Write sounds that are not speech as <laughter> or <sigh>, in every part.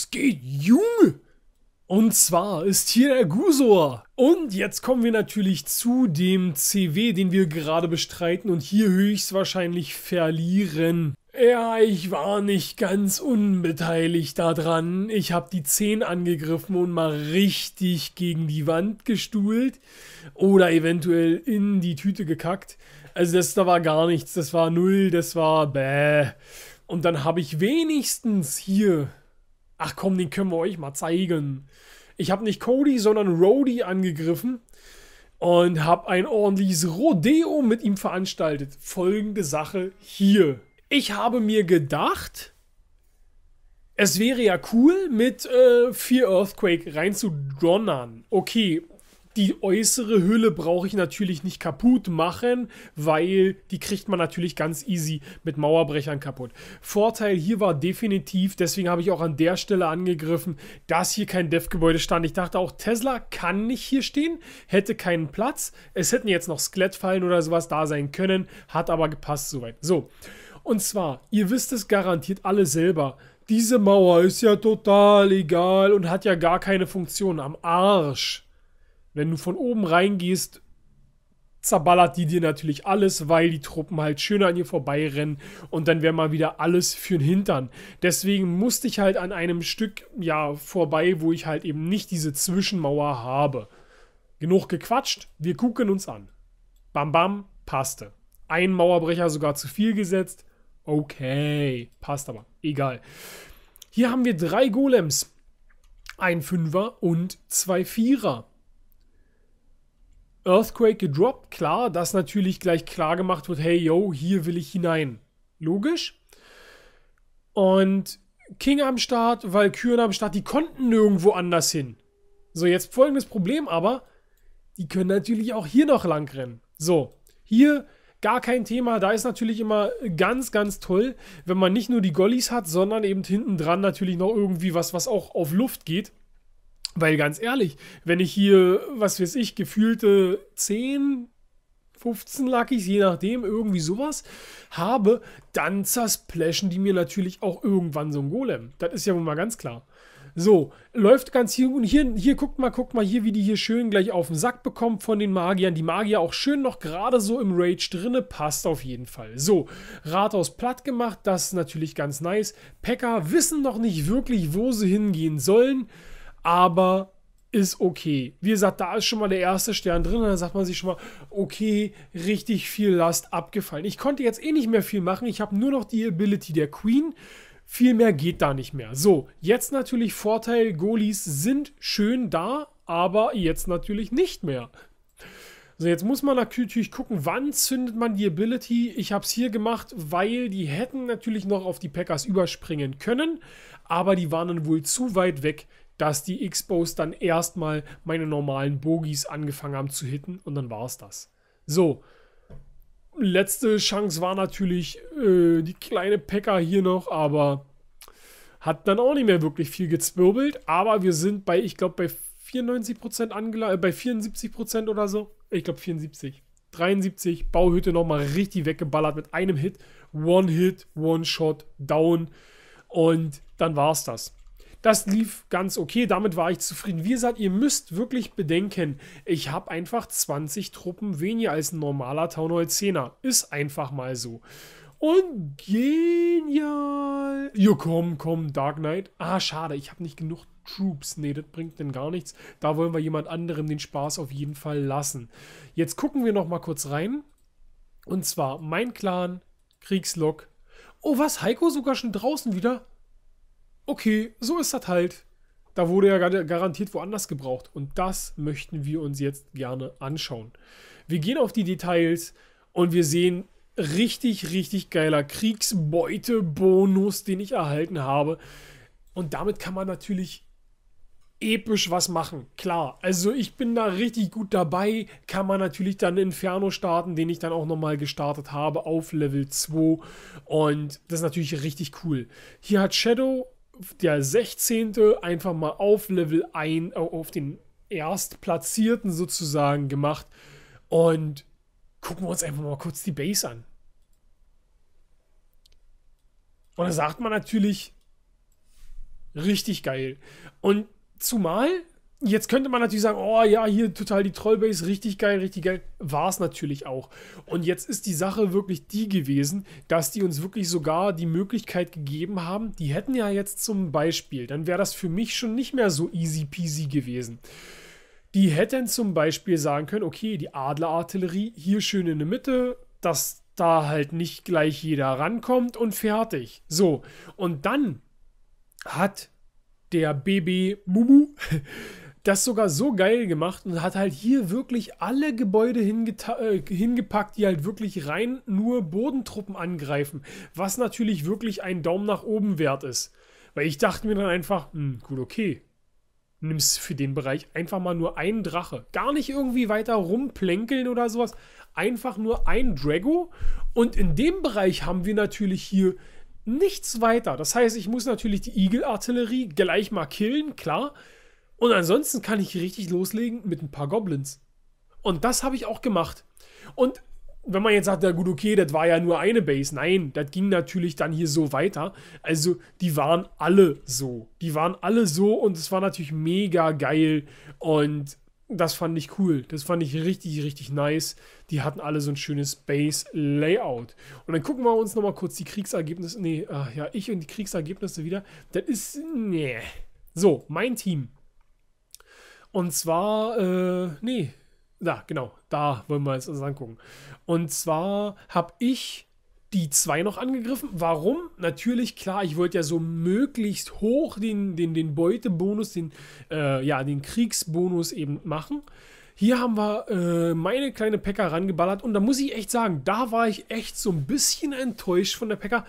Was geht, Junge? Und zwar ist hier der Gusor. Und jetzt kommen wir natürlich zu dem CW, den wir gerade bestreiten und hier höchstwahrscheinlich verlieren. Ja, ich war nicht ganz unbeteiligt daran. Ich habe die 10 angegriffen und mal richtig gegen die Wand gestuhlt oder eventuell in die Tüte gekackt. Also das da war gar nichts, das war null, das war bäh. Und dann habe ich wenigstens hier Ach komm, den können wir euch mal zeigen. Ich habe nicht Cody, sondern Rody angegriffen und habe ein ordentliches Rodeo mit ihm veranstaltet. Folgende Sache hier. Ich habe mir gedacht, es wäre ja cool, mit äh, Fear Earthquake reinzudonnern. Okay, die äußere Hülle brauche ich natürlich nicht kaputt machen, weil die kriegt man natürlich ganz easy mit Mauerbrechern kaputt. Vorteil hier war definitiv, deswegen habe ich auch an der Stelle angegriffen, dass hier kein Dev-Gebäude stand. Ich dachte auch, Tesla kann nicht hier stehen, hätte keinen Platz. Es hätten jetzt noch Skelettfallen oder sowas da sein können, hat aber gepasst soweit. So, und zwar, ihr wisst es garantiert alle selber, diese Mauer ist ja total egal und hat ja gar keine Funktion am Arsch. Wenn du von oben reingehst, zerballert die dir natürlich alles, weil die Truppen halt schöner an ihr vorbeirennen und dann wäre mal wieder alles für den Hintern. Deswegen musste ich halt an einem Stück ja vorbei, wo ich halt eben nicht diese Zwischenmauer habe. Genug gequatscht, wir gucken uns an. Bam bam, passte. Ein Mauerbrecher sogar zu viel gesetzt. Okay, passt aber, egal. Hier haben wir drei Golems. Ein Fünfer und zwei Vierer. Earthquake gedroppt, klar, dass natürlich gleich klar gemacht wird, hey yo, hier will ich hinein. Logisch. Und King am Start, Valkyren am Start, die konnten nirgendwo anders hin. So, jetzt folgendes Problem aber, die können natürlich auch hier noch lang rennen. So, hier gar kein Thema. Da ist natürlich immer ganz, ganz toll, wenn man nicht nur die Gollies hat, sondern eben hinten dran natürlich noch irgendwie was, was auch auf Luft geht. Weil ganz ehrlich, wenn ich hier, was weiß ich, gefühlte 10, 15 Luckys, je nachdem, irgendwie sowas habe, dann zersplashen die mir natürlich auch irgendwann so ein Golem. Das ist ja wohl mal ganz klar. So, läuft ganz hier und hier, hier guckt mal, guckt mal hier, wie die hier schön gleich auf den Sack bekommt von den Magiern. Die Magier auch schön noch gerade so im Rage drinne, passt auf jeden Fall. So, Rathaus platt gemacht, das ist natürlich ganz nice. Packer wissen noch nicht wirklich, wo sie hingehen sollen aber ist okay. Wie gesagt, da ist schon mal der erste Stern drin und dann sagt man sich schon mal, okay, richtig viel Last abgefallen. Ich konnte jetzt eh nicht mehr viel machen. Ich habe nur noch die Ability der Queen. Viel mehr geht da nicht mehr. So, jetzt natürlich Vorteil, Goalies sind schön da, aber jetzt natürlich nicht mehr. So, jetzt muss man natürlich gucken, wann zündet man die Ability. Ich habe es hier gemacht, weil die hätten natürlich noch auf die Packers überspringen können, aber die waren dann wohl zu weit weg dass die Expos dann erstmal meine normalen Bogies angefangen haben zu hitten und dann war es das. So, letzte Chance war natürlich äh, die kleine Packer hier noch, aber hat dann auch nicht mehr wirklich viel gezwirbelt. Aber wir sind bei, ich glaube, bei 94% angelangt, äh, bei 74% oder so. Ich glaube 74. 73, Bauhütte nochmal richtig weggeballert mit einem Hit. One Hit, One Shot, Down. Und dann war es das. Das lief ganz okay, damit war ich zufrieden. Wie gesagt, ihr müsst wirklich bedenken, ich habe einfach 20 Truppen weniger als ein normaler Town Hall 10er. Ist einfach mal so. Und genial. Jo, komm, komm, Dark Knight. Ah, schade, ich habe nicht genug Troops. Nee, das bringt denn gar nichts. Da wollen wir jemand anderem den Spaß auf jeden Fall lassen. Jetzt gucken wir noch mal kurz rein. Und zwar mein Clan, Kriegslock. Oh, was? Heiko sogar schon draußen wieder? okay, so ist das halt. Da wurde ja garantiert woanders gebraucht. Und das möchten wir uns jetzt gerne anschauen. Wir gehen auf die Details und wir sehen richtig, richtig geiler Kriegsbeute-Bonus, den ich erhalten habe. Und damit kann man natürlich episch was machen. Klar, also ich bin da richtig gut dabei. Kann man natürlich dann Inferno starten, den ich dann auch nochmal gestartet habe auf Level 2. Und das ist natürlich richtig cool. Hier hat Shadow der 16. einfach mal auf Level 1, äh, auf den Erstplatzierten sozusagen gemacht. Und gucken wir uns einfach mal kurz die Base an. Und da sagt man natürlich, richtig geil. Und zumal Jetzt könnte man natürlich sagen, oh ja, hier total die Trollbase, richtig geil, richtig geil. War es natürlich auch. Und jetzt ist die Sache wirklich die gewesen, dass die uns wirklich sogar die Möglichkeit gegeben haben, die hätten ja jetzt zum Beispiel, dann wäre das für mich schon nicht mehr so easy peasy gewesen. Die hätten zum Beispiel sagen können, okay, die Adlerartillerie hier schön in der Mitte, dass da halt nicht gleich jeder rankommt und fertig. So, und dann hat der BB Mumu <laughs> das sogar so geil gemacht und hat halt hier wirklich alle Gebäude äh, hingepackt, die halt wirklich rein nur Bodentruppen angreifen, was natürlich wirklich ein Daumen nach oben wert ist. Weil ich dachte mir dann einfach, hm, gut, okay, nimmst für den Bereich einfach mal nur einen Drache. Gar nicht irgendwie weiter rumplänkeln oder sowas. Einfach nur ein Drago. Und in dem Bereich haben wir natürlich hier nichts weiter. Das heißt, ich muss natürlich die Eagle-Artillerie gleich mal killen, klar. Und ansonsten kann ich richtig loslegen mit ein paar Goblins. Und das habe ich auch gemacht. Und wenn man jetzt sagt, na gut, okay, das war ja nur eine Base. Nein, das ging natürlich dann hier so weiter. Also, die waren alle so. Die waren alle so und es war natürlich mega geil. Und das fand ich cool. Das fand ich richtig, richtig nice. Die hatten alle so ein schönes Base-Layout. Und dann gucken wir uns nochmal kurz die Kriegsergebnisse. Nee, ach ja, ich und die Kriegsergebnisse wieder. Das ist. Nee. So, mein Team. Und zwar, äh, nee, da, genau, da wollen wir jetzt uns angucken. Und zwar habe ich die zwei noch angegriffen. Warum? Natürlich, klar, ich wollte ja so möglichst hoch den, den, den Beutebonus, den, äh, ja, den Kriegsbonus eben machen. Hier haben wir äh, meine kleine Pekka rangeballert und da muss ich echt sagen, da war ich echt so ein bisschen enttäuscht von der Pekka,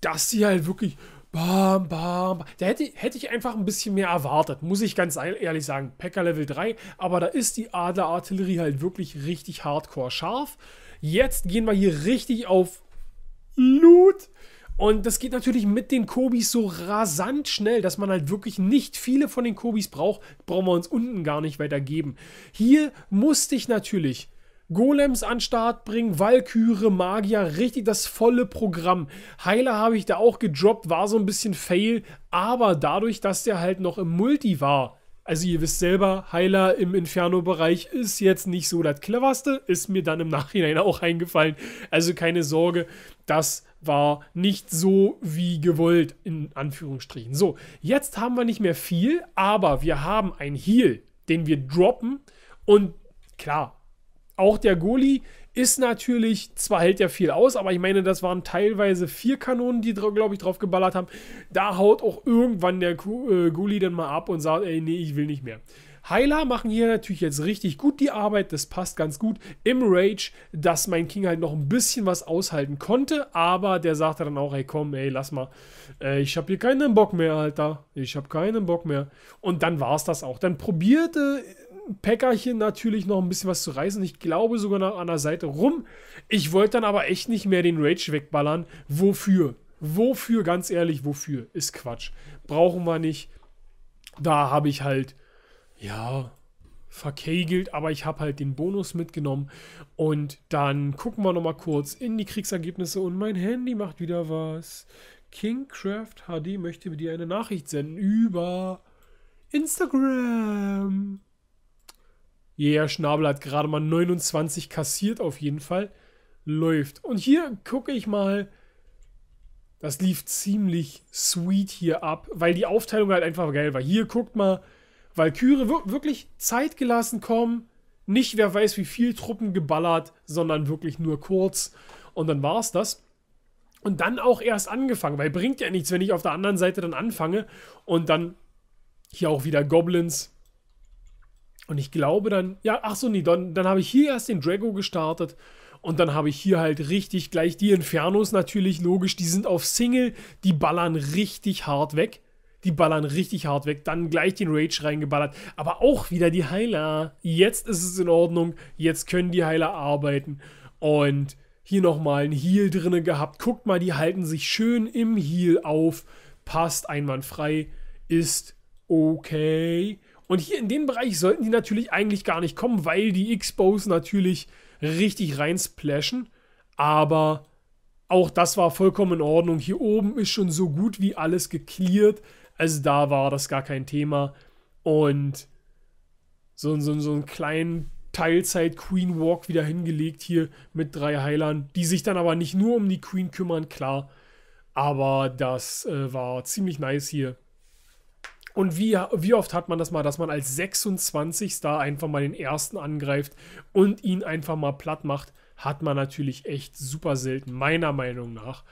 dass sie halt wirklich Bam, bam, bam. Da hätte, hätte ich einfach ein bisschen mehr erwartet, muss ich ganz ehrlich sagen. Packer Level 3, aber da ist die Adler-Artillerie halt wirklich richtig hardcore scharf. Jetzt gehen wir hier richtig auf Loot. Und das geht natürlich mit den Kobis so rasant schnell, dass man halt wirklich nicht viele von den Kobis braucht. Brauchen wir uns unten gar nicht weitergeben. Hier musste ich natürlich Golems an Start bringen, Valkyrie, Magier, richtig das volle Programm. Heiler habe ich da auch gedroppt, war so ein bisschen fail, aber dadurch, dass der halt noch im Multi war, also ihr wisst selber, Heiler im Inferno-Bereich ist jetzt nicht so das cleverste, ist mir dann im Nachhinein auch eingefallen. Also keine Sorge, das war nicht so wie gewollt, in Anführungsstrichen. So, jetzt haben wir nicht mehr viel, aber wir haben ein Heal, den wir droppen und klar, auch der Goli ist natürlich, zwar hält ja viel aus, aber ich meine, das waren teilweise vier Kanonen, die, glaube ich, drauf geballert haben. Da haut auch irgendwann der äh, Goli dann mal ab und sagt, ey, nee, ich will nicht mehr. Heiler machen hier natürlich jetzt richtig gut die Arbeit. Das passt ganz gut im Rage, dass mein King halt noch ein bisschen was aushalten konnte. Aber der sagte dann auch, hey komm, ey, lass mal. Äh, ich habe hier keinen Bock mehr, Alter. Ich habe keinen Bock mehr. Und dann war es das auch. Dann probierte Päckerchen natürlich noch ein bisschen was zu reißen. Ich glaube sogar noch an der Seite rum. Ich wollte dann aber echt nicht mehr den Rage wegballern. Wofür? Wofür, ganz ehrlich, wofür? Ist Quatsch. Brauchen wir nicht. Da habe ich halt ja, verkegelt, aber ich habe halt den Bonus mitgenommen. Und dann gucken wir nochmal kurz in die Kriegsergebnisse und mein Handy macht wieder was. Kingcraft HD möchte dir eine Nachricht senden über Instagram. Ja, yeah, Schnabel hat gerade mal 29 kassiert auf jeden Fall. Läuft. Und hier gucke ich mal. Das lief ziemlich sweet hier ab, weil die Aufteilung halt einfach geil war. Hier guckt mal, Valkyrie wirklich zeitgelassen kommen, nicht wer weiß wie viel Truppen geballert, sondern wirklich nur kurz und dann war es das. Und dann auch erst angefangen, weil bringt ja nichts, wenn ich auf der anderen Seite dann anfange und dann hier auch wieder Goblins. Und ich glaube dann, ja, ach so, nee, dann, dann habe ich hier erst den Drago gestartet und dann habe ich hier halt richtig gleich die Infernos natürlich, logisch, die sind auf Single, die ballern richtig hart weg die ballern richtig hart weg. Dann gleich den Rage reingeballert. Aber auch wieder die Heiler. Jetzt ist es in Ordnung. Jetzt können die Heiler arbeiten. Und hier nochmal ein Heal drinne gehabt. Guckt mal, die halten sich schön im Heal auf. Passt einwandfrei. Ist okay. Und hier in dem Bereich sollten die natürlich eigentlich gar nicht kommen, weil die Expos natürlich richtig reinsplashen. Aber auch das war vollkommen in Ordnung. Hier oben ist schon so gut wie alles geklärt. Also da war das gar kein Thema. Und so, so, so einen kleinen Teilzeit-Queen-Walk wieder hingelegt hier mit drei Heilern, die sich dann aber nicht nur um die Queen kümmern, klar. Aber das äh, war ziemlich nice hier. Und wie, wie oft hat man das mal, dass man als 26 Star einfach mal den ersten angreift und ihn einfach mal platt macht, hat man natürlich echt super selten, meiner Meinung nach.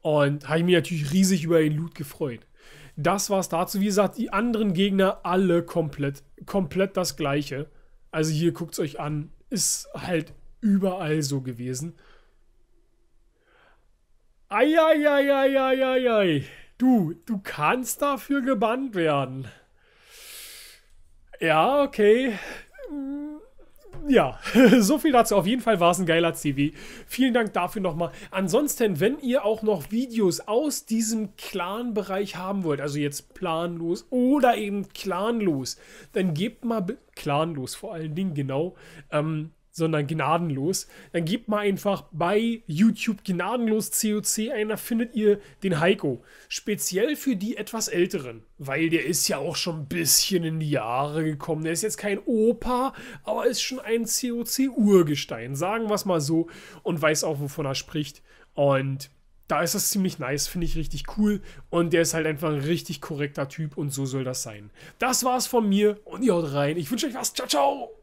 Und habe ich mich natürlich riesig über den Loot gefreut. Das war's dazu. Wie gesagt, die anderen Gegner alle komplett, komplett das gleiche. Also hier guckt's euch an. Ist halt überall so gewesen. Eieieiei. Du, du kannst dafür gebannt werden. Ja, okay. Hm ja, <laughs> so viel dazu. Auf jeden Fall war es ein geiler CV. Vielen Dank dafür nochmal. Ansonsten, wenn ihr auch noch Videos aus diesem Clan-Bereich haben wollt, also jetzt planlos oder eben clanlos, dann gebt mal clanlos vor allen Dingen, genau. Ähm, sondern gnadenlos, dann gebt mal einfach bei YouTube gnadenlos COC ein, da findet ihr den Heiko. Speziell für die etwas Älteren, weil der ist ja auch schon ein bisschen in die Jahre gekommen. Der ist jetzt kein Opa, aber ist schon ein COC-Urgestein, sagen wir es mal so, und weiß auch, wovon er spricht. Und da ist das ziemlich nice, finde ich richtig cool. Und der ist halt einfach ein richtig korrekter Typ und so soll das sein. Das war's von mir und ihr haut rein. Ich wünsche euch was. Ciao, ciao!